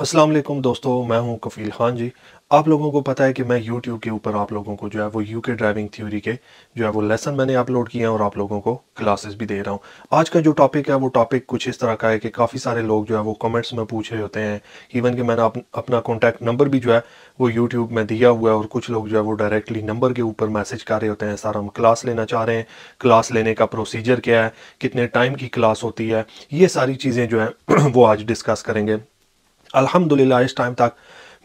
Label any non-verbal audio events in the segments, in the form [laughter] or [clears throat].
असलम दोस्तों मैं हूं कफ़ील ख़ान जी आप लोगों को पता है कि मैं YouTube के ऊपर आप लोगों को जो है वो यू के ड्राइविंग थ्योरी के जो है वो लेसन मैंने अपलोड किए हैं और आप लोगों को क्लासेस भी दे रहा हूं आज का जो टॉपिक है वो टॉपिक कुछ इस तरह का है कि काफ़ी सारे लोग जो है वो कमेंट्स में पूछ रहे होते हैं इवन कि मैंने अप, अपना कॉन्टैक्ट नंबर भी जो है वो यूट्यूब में दिया हुआ है और कुछ लोग जो है वो डायरेक्टली नंबर के ऊपर मैसेज कर रहे होते हैं सर हम क्लास लेना चाह रहे हैं क्लास लेने का प्रोसीजर क्या है कितने टाइम की क्लास होती है ये सारी चीज़ें जो है [clears throat] वो आज डिस्कस करेंगे अल्हम्दुलिल्लाह इस टाइम तक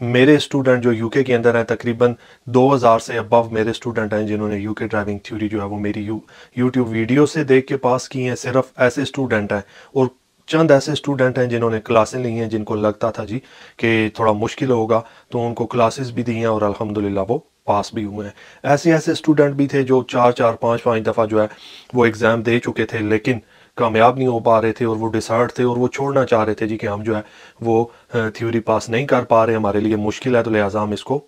मेरे स्टूडेंट जो यूके के अंदर हैं तकरीबन 2000 से अबव मेरे स्टूडेंट हैं जिन्होंने यूके ड्राइविंग थ्योरी जो है वो मेरी यू यूट्यूब वीडियो से देख के पास की हैं सिर्फ ऐसे स्टूडेंट हैं और चंद ऐसे स्टूडेंट हैं जिन्होंने क्लासें ली हैं जिनको लगता था जी कि थोड़ा मुश्किल होगा तो उनको क्लासेस भी दी हैं और अल्हम्दुलिल्लाह वो पास भी हुए हैं ऐसे ऐसे स्टूडेंट भी थे जो चार चार पाँच पाँच दफ़ा जो है वो एग्ज़ाम दे चुके थे लेकिन कामयाब नहीं हो पा रहे थे और वो डिसहर्ट थे और वो छोड़ना चाह रहे थे जी कि हम जो है वो थ्योरी पास नहीं कर पा रहे हमारे लिए मुश्किल है तो लिहाजा हम इसको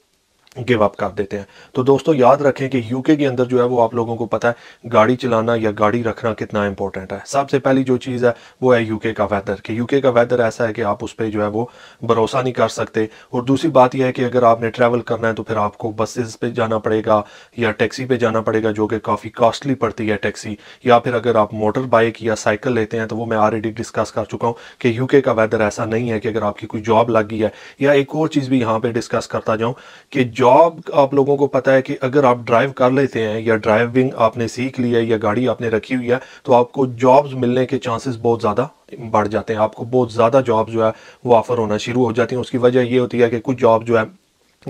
गिव अप कर देते हैं तो दोस्तों याद रखें कि यूके के अंदर जो है वो आप लोगों को पता है गाड़ी चलाना या गाड़ी रखना कितना इंपॉर्टेंट है सबसे पहली जो चीज़ है वो है यूके का वेदर कि यूके का वेदर ऐसा है कि आप उस पर जो है वो भरोसा नहीं कर सकते और दूसरी बात यह है कि अगर आपने ट्रैवल करना है तो फिर आपको बसेस पे जाना पड़ेगा या टैक्सी पे जाना पड़ेगा जो कि काफ़ी कॉस्टली पड़ती है टैक्सी या फिर अगर आप मोटर बाइक या साइकिल लेते हैं तो वो मैं ऑलरेडी डिस्कस कर चुका हूँ कि यूके का वेदर ऐसा नहीं है कि अगर आपकी कोई जॉब लग गई है या एक और चीज़ भी यहाँ पर डिस्कस करता जाऊँ कि जॉब आप लोगों को पता है कि अगर आप ड्राइव कर लेते हैं या ड्राइविंग आपने सीख ली है या गाड़ी आपने रखी हुई है तो आपको जॉब्स मिलने के चांसेस बहुत ज़्यादा बढ़ जाते हैं आपको बहुत ज़्यादा जॉब जो है वो ऑफ़र होना शुरू हो जाती हैं उसकी वजह ये होती है कि कुछ जॉब जो है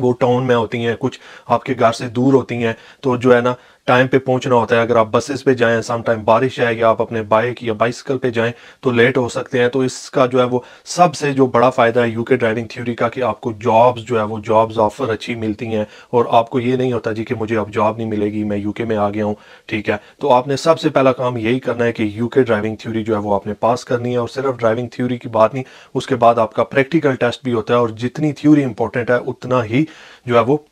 वो टाउन में होती हैं कुछ आपके घर से दूर होती हैं तो जो है ना टाइम पे पहुंचना होता है अगर आप बसेस पे जाएं सम टाइम बारिश है या आप अपने बाइक या बाइसिकल पे जाएं तो लेट हो सकते हैं तो इसका जो है वो सबसे जो बड़ा फ़ायदा है यूके ड्राइविंग थ्योरी का कि आपको जॉब्स जो है वो जॉब्स ऑफर अच्छी मिलती हैं और आपको ये नहीं होता जी कि मुझे अब जॉब नहीं मिलेगी मैं यूके में आ गया हूँ ठीक है तो आपने सबसे पहला काम यही करना है कि यूके ड्राइविंग थ्योरी जो है वो आपने पास करनी है और सिर्फ ड्राइविंग थ्योरी की बात नहीं उसके बाद आपका प्रैक्टिकल टेस्ट भी होता है और जितनी थ्योरी इंपॉर्टेंट है उतना ही जो है वो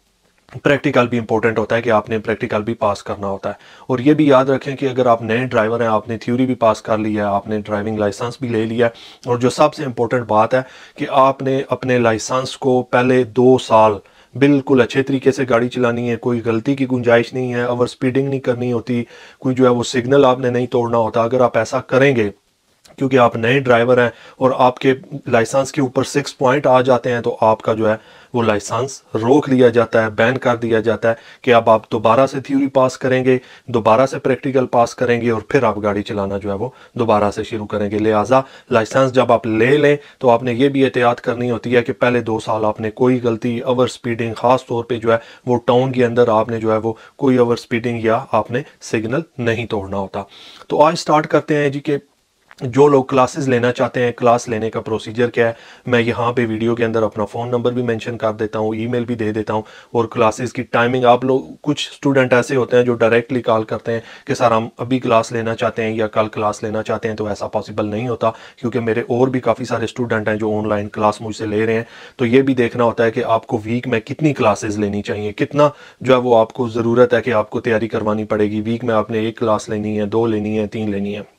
प्रैक्टिकल भी इंपॉर्टेंट होता है कि आपने प्रैक्टिकल भी पास करना होता है और ये भी याद रखें कि अगर आप नए ड्राइवर हैं आपने थ्योरी भी पास कर ली है आपने ड्राइविंग लाइसेंस भी ले लिया है और जो सबसे इम्पोर्टेंट बात है कि आपने अपने लाइसेंस को पहले दो साल बिल्कुल अच्छे तरीके से गाड़ी चलानी है कोई गलती की गुंजाइश नहीं है ओवर स्पीडिंग नहीं करनी होती कोई जो है वो सिग्नल आपने नहीं तोड़ना होता अगर आप ऐसा करेंगे क्योंकि आप नए ड्राइवर हैं और आपके लाइसेंस के ऊपर सिक्स पॉइंट आ जाते हैं तो आपका जो है वो लाइसेंस रोक लिया जाता है बैन कर दिया जाता है कि अब आप दोबारा से थ्योरी पास करेंगे दोबारा से प्रैक्टिकल पास करेंगे और फिर आप गाड़ी चलाना जो है वो दोबारा से शुरू करेंगे लिहाजा लाइसेंस जब आप ले लें तो आपने ये भी एहतियात करनी होती है कि पहले दो साल आपने कोई गलती ओवर स्पीडिंग खास तौर पर जो है वो टाउन के अंदर आपने जो है वो कोई ओवर स्पीडिंग या आपने सिग्नल नहीं तोड़ना होता तो आज स्टार्ट करते हैं जी के जो लोग क्लासेस लेना चाहते हैं क्लास लेने का प्रोसीजर क्या है मैं यहाँ पे वीडियो के अंदर अपना फ़ोन नंबर भी मेंशन कर देता हूँ ईमेल भी दे देता हूँ और क्लासेस की टाइमिंग आप लोग कुछ स्टूडेंट ऐसे होते हैं जो डायरेक्टली कॉल करते हैं कि सर हम अभी क्लास लेना चाहते हैं या कल क्लास लेना चाहते हैं तो ऐसा पॉसिबल नहीं होता क्योंकि मेरे और भी काफ़ी सारे स्टूडेंट हैं जो ऑनलाइन क्लास मुझसे ले रहे हैं तो ये भी देखना होता है कि आपको वीक में कितनी क्लासेज लेनी चाहिए कितना जो है वो आपको ज़रूरत है कि आपको तैयारी करवानी पड़ेगी वीक में आपने एक क्लास लेनी है दो लेनी है तीन लेनी है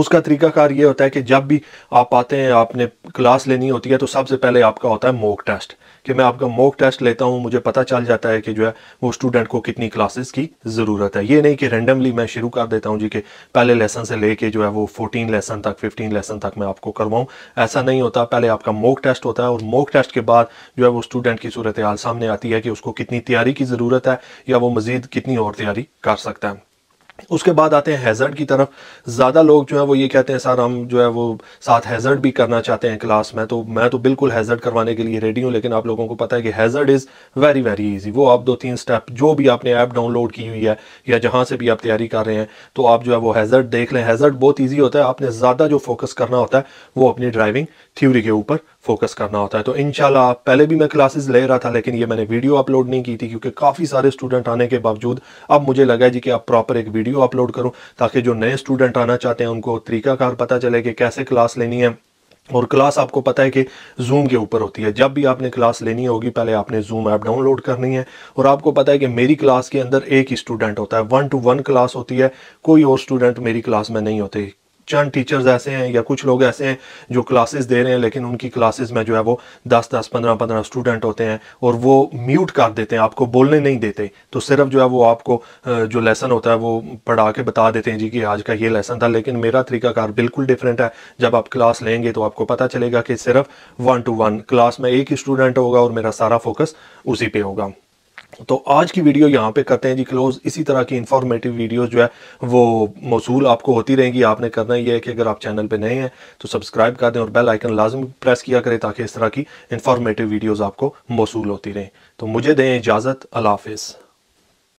उसका तरीकाकार ये होता है कि जब भी आप आते हैं आपने क्लास लेनी होती है तो सबसे पहले आपका होता है मोक टेस्ट कि मैं आपका मोक टेस्ट लेता हूँ मुझे पता चल जाता है कि जो है वो स्टूडेंट को कितनी क्लासेस की ज़रूरत है ये नहीं कि रेंडमली मैं शुरू कर देता हूँ जी कि पहले लेसन से लेके जो है वो 14 लेसन तक 15 लेसन तक मैं आपको करवाऊँ ऐसा नहीं होता पहले आपका मोक टेस्ट होता है और मोक टेस्ट के बाद जो है वो स्टूडेंट की सूरत हाल सामने आती है कि उसको कितनी तैयारी की ज़रूरत है या वो मज़ीद कितनी और तैयारी कर सकता है उसके बाद आते हैं हैज़र्ड की तरफ ज़्यादा लोग जो है वो ये कहते हैं सर हम जो है वो साथ हैज़र्ड भी करना चाहते हैं क्लास में तो मैं तो बिल्कुल हैज़र्ड करवाने के लिए रेडी हूँ लेकिन आप लोगों को पता है कि hazard is very very easy वो आप दो तीन स्टेप जो भी आपने ऐप आप डाउनलोड की हुई है या जहाँ से भी आप तैयारी कर रहे हैं तो आप जो है वो हैज़र्ड देख लें हैज़र्ड बहुत ईजी होता है आपने ज़्यादा जो फोकस करना होता है वो अपनी ड्राइविंग थ्यूरी के ऊपर फोकस करना होता है तो इनशाला पहले भी मैं क्लासेस ले रहा था लेकिन ये मैंने वीडियो अपलोड नहीं की थी क्योंकि काफ़ी सारे स्टूडेंट आने के बावजूद अब मुझे लगा जी कि आप प्रॉपर एक वीडियो अपलोड करूँ ताकि जो नए स्टूडेंट आना चाहते हैं उनको तरीकाकार पता चले कि कैसे क्लास लेनी है और क्लास आपको पता है कि जूम के ऊपर होती है जब भी आपने क्लास लेनी होगी पहले आपने जूम ऐप डाउनलोड करनी है और आपको पता है कि मेरी क्लास के अंदर एक ही स्टूडेंट होता है वन टू वन क्लास होती है कोई और स्टूडेंट मेरी क्लास में नहीं होते चंद टीचर्स ऐसे हैं या कुछ लोग ऐसे हैं जो क्लासेस दे रहे हैं लेकिन उनकी क्लासेस में जो है वो दस दस पंद्रह पंद्रह स्टूडेंट होते हैं और वो म्यूट कर देते हैं आपको बोलने नहीं देते तो सिर्फ जो है वो आपको जो लेसन होता है वो पढ़ा के बता देते हैं जी कि आज का ये लेसन था लेकिन मेरा तरीकाकार बिल्कुल डिफरेंट है जब आप क्लास लेंगे तो आपको पता चलेगा कि सिर्फ वन टू वन क्लास में एक ही स्टूडेंट होगा और मेरा सारा फोकस उसी पर होगा तो आज की वीडियो यहाँ पे करते हैं जी क्लोज इसी तरह की इन्फॉर्मेटिव वीडियो जो है वो मौसू आपको होती रहेंगी आपने करना ये है कि अगर आप चैनल पे नए हैं तो सब्सक्राइब कर दें और बेल आइकन लाजम प्रेस किया करें ताकि इस तरह की इंफॉर्मेटिव वीडियोस आपको मौसू होती रहें तो मुझे दें इजाज़त अल्लाह